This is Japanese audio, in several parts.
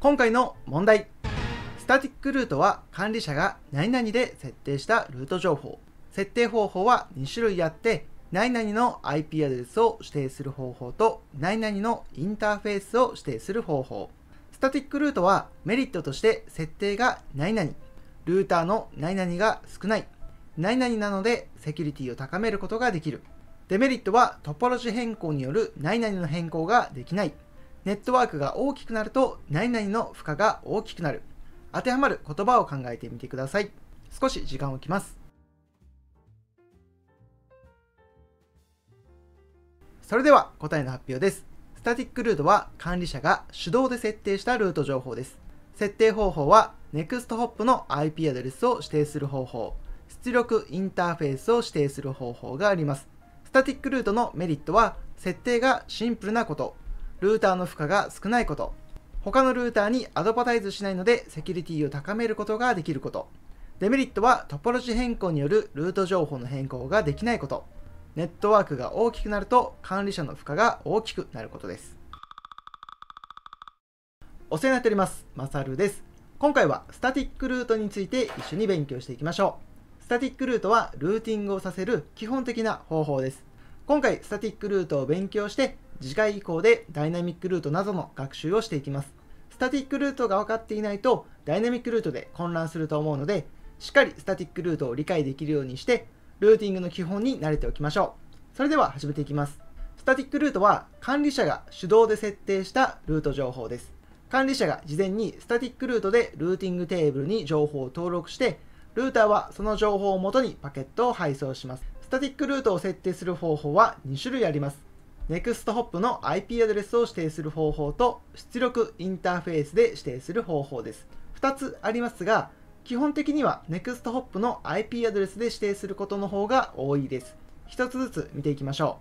今回の問題スタティックルートは管理者が何々で設定したルート情報設定方法は2種類あって何々の IP アドレスを指定する方法と何々のインターフェースを指定する方法スタティックルートはメリットとして設定が何々ルーターの何々が少ない何々なのでセキュリティを高めることができるデメリットはトポロジ変更による何々の変更ができないネットワークが大きくなると何々の負荷が大きくなる当てはまる言葉を考えてみてください少し時間を置きますそれでは答えの発表ですスタティックルートは管理者が手動で設定したルート情報です設定方法は NEXTHOP の IP アドレスを指定する方法出力インターフェースを指定する方法がありますスタティックルートのメリットは設定がシンプルなことルーターの負荷が少ないこと、他のルーターにアドバタイズしないのでセキュリティを高めることができること、デメリットはトポロジ変更によるルート情報の変更ができないこと、ネットワークが大きくなると管理者の負荷が大きくなることです。お世話になっております。まさるです。今回はスタティックルートについて一緒に勉強していきましょう。スタティックルートはルーティングをさせる基本的な方法です。今回スタティックルートを勉強して次回以降でダイナミックルートなどの学習をしていきます。スタティックルートが分かっていないとダイナミックルートで混乱すると思うので、しっかりスタティックルートを理解できるようにして、ルーティングの基本に慣れておきましょう。それでは始めていきます。スタティックルートは管理者が手動で設定したルート情報です。管理者が事前にスタティックルートでルーティングテーブルに情報を登録して、ルーターはその情報をもとにパケットを配送します。スタティックルートを設定する方法は2種類あります。NEXT ホップの IP アドレスを指定する方法と出力インターフェースで指定する方法です。2つありますが、基本的には NEXT ホップの IP アドレスで指定することの方が多いです。1つずつ見ていきましょ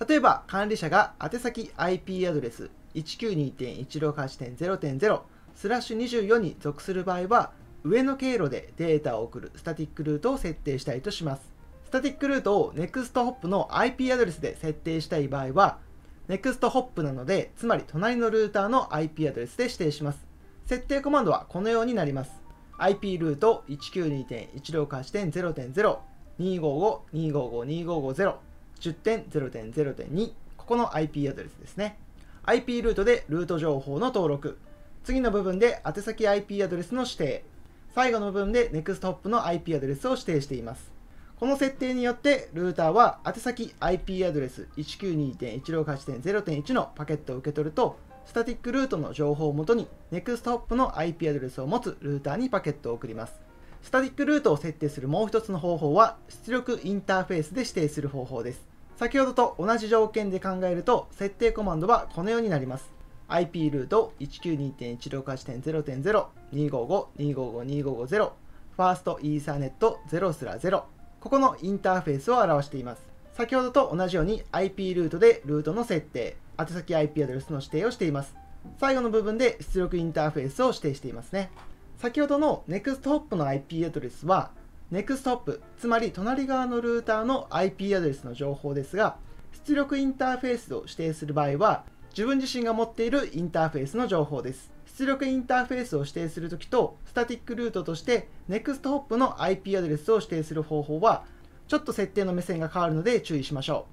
う。例えば管理者が宛先 IP アドレス192.168.0.0スラッシュ24に属する場合は上の経路でデータを送るスタティックルートを設定したいとします。スタティックルートを NextHop の IP アドレスで設定したい場合は NextHop なので、つまり隣のルーターの IP アドレスで指定します。設定コマンドはこのようになります。IP ルート192.168.0.0 255.255.255.0 10.0.0.2ここの IP アドレスですね IP ルートでルート情報の登録次の部分で宛先 IP アドレスの指定最後の部分で NEXTHOP の IP アドレスを指定していますこの設定によってルーターは宛先 IP アドレス192.168.0.1のパケットを受け取るとスタティックルートの情報をもとに NEXTHOP の IP アドレスを持つルーターにパケットを送りますスタティックルートを設定するもう一つの方法は出力インターフェースで指定する方法です先ほどと同じ条件で考えると設定コマンドはこのようになります IP ルート192.168.0.02552552550ファーストイーサーネット0すら0ここのインターフェースを表しています。先ほどと同じように IP ルートでルートの設定、宛先 IP アドレスの指定をしています。最後の部分で出力インターフェースを指定していますね。先ほどの NEXTHOP の IP アドレスは NEXTHOP、つまり隣側のルーターの IP アドレスの情報ですが、出力インターフェースを指定する場合は、自分自身が持っているインターフェースの情報です。出力インターフェースを指定するときと、スタティックルートとして NEXTHOP の IP アドレスを指定する方法は、ちょっと設定の目線が変わるので注意しましょ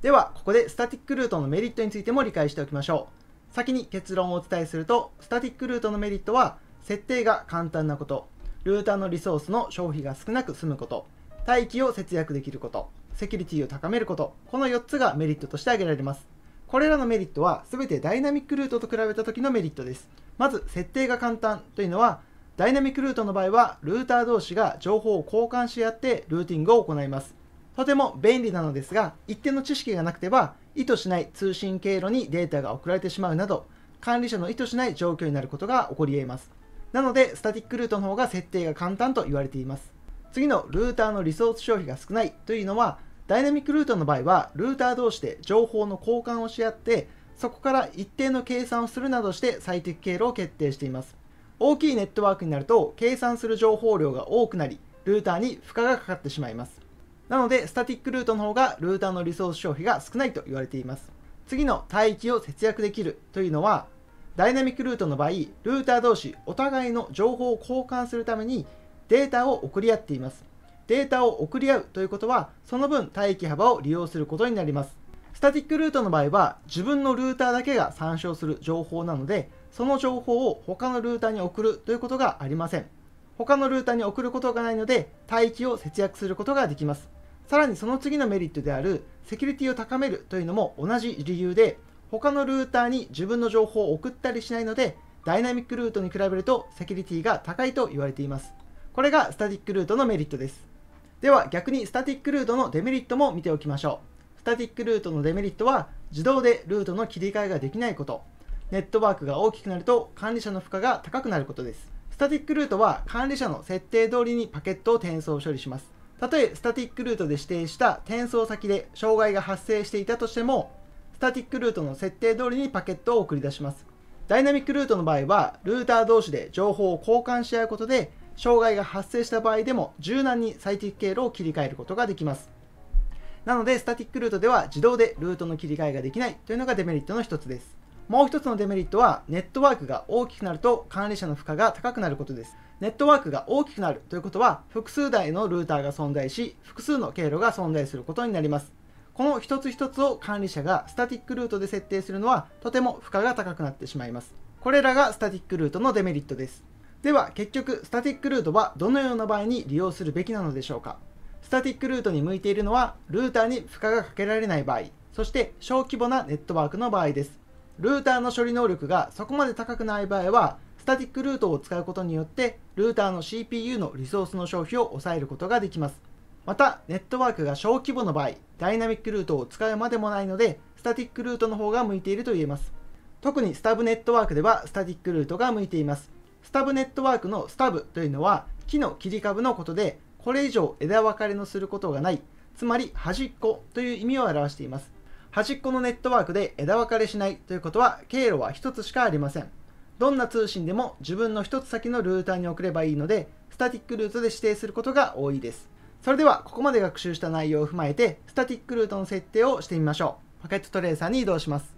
う。では、ここでスタティックルートのメリットについても理解しておきましょう。先に結論をお伝えすると、スタティックルートのメリットは、設定が簡単なこと、ルーターのリソースの消費が少なく済むこと、待機を節約できること、セキュリティを高めること、この4つがメリットとして挙げられます。これらのメリットは全てダイナミックルートと比べた時のメリットです。まず設定が簡単というのはダイナミックルートの場合はルーター同士が情報を交換し合ってルーティングを行いますとても便利なのですが一定の知識がなくては意図しない通信経路にデータが送られてしまうなど管理者の意図しない状況になることが起こり得ますなのでスタティックルートの方が設定が簡単と言われています次のルーターのリソース消費が少ないというのはダイナミックルートの場合はルーター同士で情報の交換をし合ってそこから一定の計算をするなどして最適経路を決定しています。大きいネットワークになると計算する情報量が多くなり、ルーターに負荷がかかってしまいます。なので、スタティックルートの方がルーターのリソース消費が少ないと言われています。次の帯域を節約できるというのは、ダイナミックルートの場合、ルーター同士お互いの情報を交換するためにデータを送り合っています。データを送り合うということは、その分帯域幅を利用することになります。スタティックルートの場合は自分のルーターだけが参照する情報なのでその情報を他のルーターに送るということがありません他のルーターに送ることがないので待機を節約することができますさらにその次のメリットであるセキュリティを高めるというのも同じ理由で他のルーターに自分の情報を送ったりしないのでダイナミックルートに比べるとセキュリティが高いと言われていますこれがスタティックルートのメリットですでは逆にスタティックルートのデメリットも見ておきましょうタティックルートのデメリットは自動でルートの切り替えができないことネットワークが大きくなると管理者の負荷が高くなることですスタティックルートは管理者の設定通りにパケットを転送処理しますたとえスタティックルートで指定した転送先で障害が発生していたとしてもスタティックルートの設定通りにパケットを送り出しますダイナミックルートの場合はルーター同士で情報を交換し合うことで障害が発生した場合でも柔軟に最適経路を切り替えることができますなので、スタティックルートでは自動でルートの切り替えができないというのがデメリットの1つです。もう1つのデメリットは、ネットワークが大きくなると管理者の負荷が高くなることです。ネットワークが大きくなるということは、複数台のルーターが存在し、複数の経路が存在することになります。この一つ一つを管理者がスタティックルートで設定するのはとても負荷が高くなってしまいます。これらがスタティックルートのデメリットです。では結局スタティックルートはどのような場合に利用するべきなのでしょうかスタティックルートに向いているのは、ルーターに負荷がかけられない場合、そして小規模なネットワークの場合です。ルーターの処理能力がそこまで高くない場合は、スタティックルートを使うことによって、ルーターの CPU のリソースの消費を抑えることができます。また、ネットワークが小規模の場合、ダイナミックルートを使うまでもないので、スタティックルートの方が向いていると言えます。特にスタブネットワークではスタティックルートが向いています。スタブネットワークのスタブというのは木の切り株のことでこれ以上枝分かれのすることがない、つまり端っこという意味を表しています。端っこのネットワークで枝分かれしないということは経路は1つしかありません。どんな通信でも自分の1つ先のルーターに送ればいいので、スタティックルートで指定することが多いです。それではここまで学習した内容を踏まえて、スタティックルートの設定をしてみましょう。パケットトレーサーに移動します。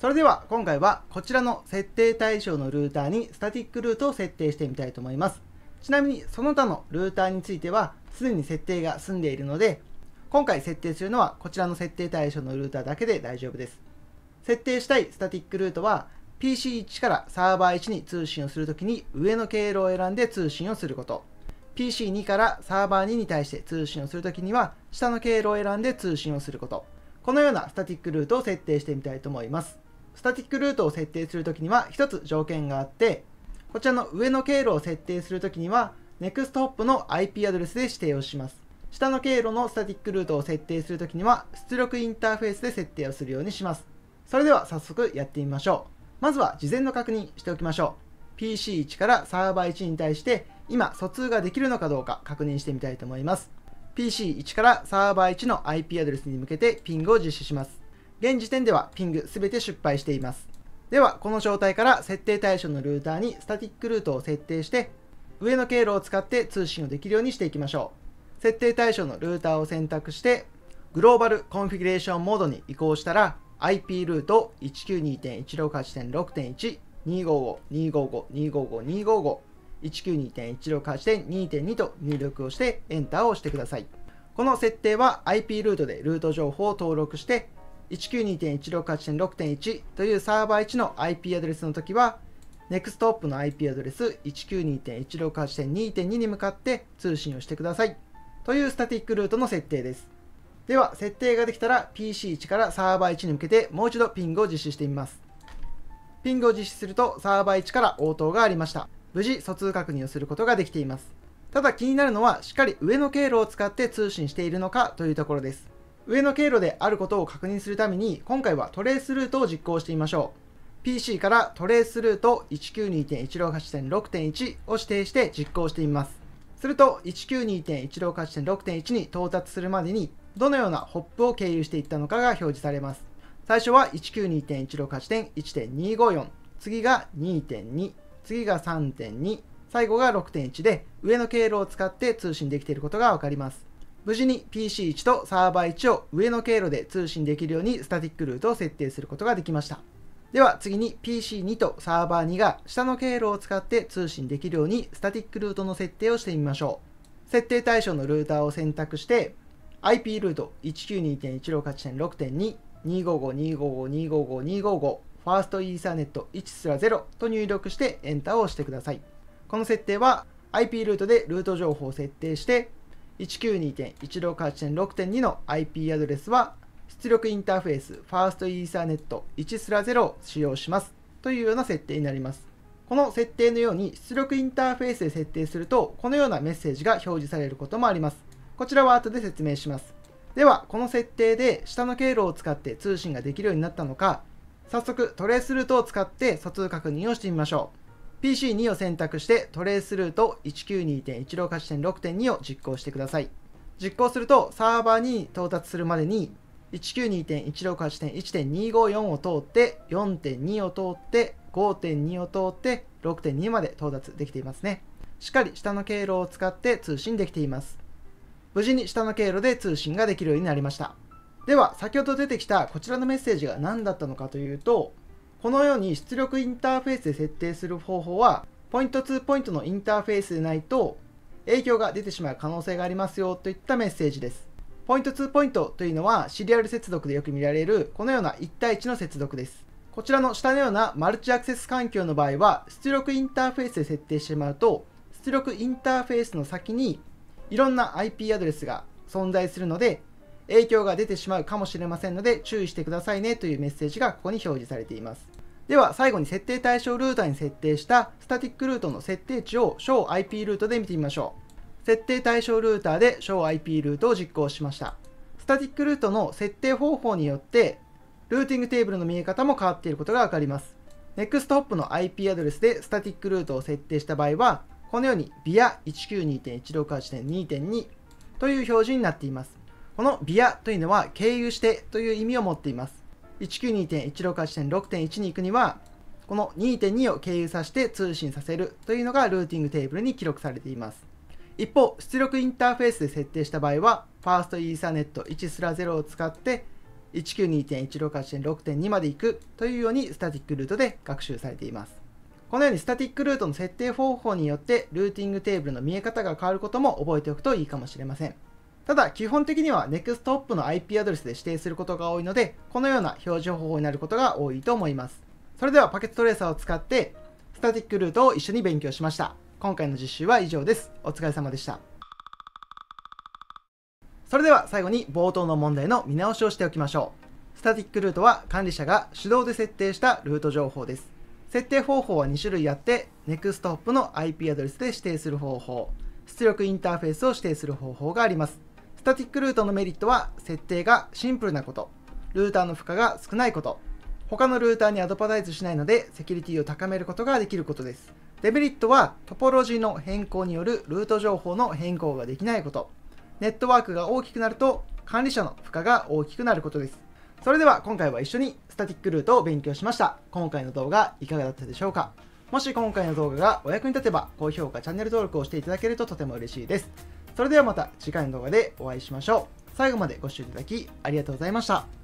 それでは今回はこちらの設定対象のルーターにスタティックルートを設定してみたいと思います。ちなみにその他のルーターについてはすでに設定が済んでいるので今回設定するのはこちらの設定対象のルーターだけで大丈夫です。設定したいスタティックルートは PC1 からサーバー1に通信をするときに上の経路を選んで通信をすること。PC2 からサーバー2に対して通信をするときには下の経路を選んで通信をすること。このようなスタティックルートを設定してみたいと思います。スタティックルートを設定するときには1つ条件があってこちらの上の経路を設定するときには、NEXT ホップの IP アドレスで指定をします。下の経路のスタティックルートを設定するときには、出力インターフェースで設定をするようにします。それでは早速やってみましょう。まずは事前の確認しておきましょう。PC1 からサーバー1に対して、今疎通ができるのかどうか確認してみたいと思います。PC1 からサーバー1の IP アドレスに向けてピングを実施します。現時点ではピングすべて失敗しています。では、この状態から設定対象のルーターにスタティックルートを設定して、上の経路を使って通信をできるようにしていきましょう。設定対象のルーターを選択して、グローバルコンフィギュレーションモードに移行したら、IP ルート192.168.6.1、25525525525 192.168.2.2と入力をしてエンターを押してください。この設定は IP ルートでルート情報を登録して192.16 8 6 1というサーバー1の IP アドレスの時は、ネクストップの IP アドレス192.168 2.2に向かって通信をしてください。というスタティックルートの設定です。では、設定ができたら PC1 からサーバー1に向けてもう一度ピングを実施してみます。ピングを実施するとサーバー1から応答がありました。無事、疎通確認をすることができています。ただ気になるのはしっかり上の経路を使って通信しているのかというところです。上の経路であることを確認するために、今回はトレースルートを実行してみましょう。PC からトレースルート192.168.6.1を指定して実行してみます。すると、192.168.6.1に到達するまでに、どのようなホップを経由していったのかが表示されます。最初は192.168.1.254、次が2.2、次が3.2、最後が6.1で、上の経路を使って通信できていることがわかります。無事に PC1 とサーバー1を上の経路で通信できるようにスタティックルートを設定することができました。では次に PC2 とサーバー2が下の経路を使って通信できるようにスタティックルートの設定をしてみましょう。設定対象のルーターを選択して IP ルート192.168.6.2 2 5 5 2 5 5 2 5 5 2 5 5ファーストイーサーネット1すら0と入力してエンターを押してください。この設定は IP ルートでルート情報を設定して192.168.6.2の IP アドレスは出力インターフェースファーストイーサーネット1スラ0を使用しますというような設定になります。この設定のように出力インターフェースで設定するとこのようなメッセージが表示されることもあります。こちらは後で説明します。では、この設定で下の経路を使って通信ができるようになったのか、早速トレースルートを使って疎通確認をしてみましょう。PC2 を選択してトレースルート192.16 8 6.2を実行してください。実行するとサーバーに到達するまでに192.16 8 1.254を通って4.2を通って5.2を通って6.2まで到達できていますね。しっかり下の経路を使って通信できています。無事に下の経路で通信ができるようになりました。では、先ほど出てきたこちらのメッセージが何だったのかというと、このように出力インターフェースで設定する方法は、ポイント2ポイントのインターフェースでないと影響が出てしまう可能性がありますよといったメッセージです。ポイント2ポイントというのはシリアル接続でよく見られるこのような1対1の接続です。こちらの下のようなマルチアクセス環境の場合は出力インターフェースで設定してしまうと出力インターフェースの先にいろんな IP アドレスが存在するので影響が出てしまうかもしれませんので注意してくださいねというメッセージがここに表示されていますでは最後に設定対象ルーターに設定したスタティックルートの設定値を小 i p ルートで見てみましょう設定対象ルーターで小 i p ルートを実行しましたスタティックルートの設定方法によってルーティングテーブルの見え方も変わっていることがわかりますネクストホップの IP アドレスでスタティックルートを設定した場合はこのようにビ i a 1 9 2 1 6 8 2 2という表示になっていますこのビアというのは経由してという意味を持っています。192.16 8点6.1に行くには、この2.2を経由させて通信させるというのがルーティングテーブルに記録されています。一方、出力インターフェースで設定した場合は、ファーストイーサネット1スラ0を使って、192.16 8 6.2まで行くというようにスタティックルートで学習されています。このようにスタティックルートの設定方法によってルーティングテーブルの見え方が変わることも覚えておくといいかもしれません。ただ、基本的には NEXTOP の IP アドレスで指定することが多いので、このような表示方法になることが多いと思います。それではパケットトレーサーを使って、スタティックルートを一緒に勉強しました。今回の実習は以上です。お疲れ様でした。それでは最後に冒頭の問題の見直しをしておきましょう。スタティックルートは管理者が手動で設定したルート情報です。設定方法は2種類あって、NEXTOP の IP アドレスで指定する方法、出力インターフェースを指定する方法があります。タティックルートのメリットは設定がシンプルなこと、ルーターの負荷が少ないこと、他のルーターにアドバタイズしないのでセキュリティを高めることができることです。デメリットはトポロジーの変更によるルート情報の変更ができないこと、ネットワークが大きくなると管理者の負荷が大きくなることです。それでは今回は一緒にスタティックルートを勉強しました。今回の動画いかがだったでしょうかもし今回の動画がお役に立てば高評価、チャンネル登録をしていただけるととても嬉しいです。それではまた次回の動画でお会いしましょう。最後までご視聴いただきありがとうございました。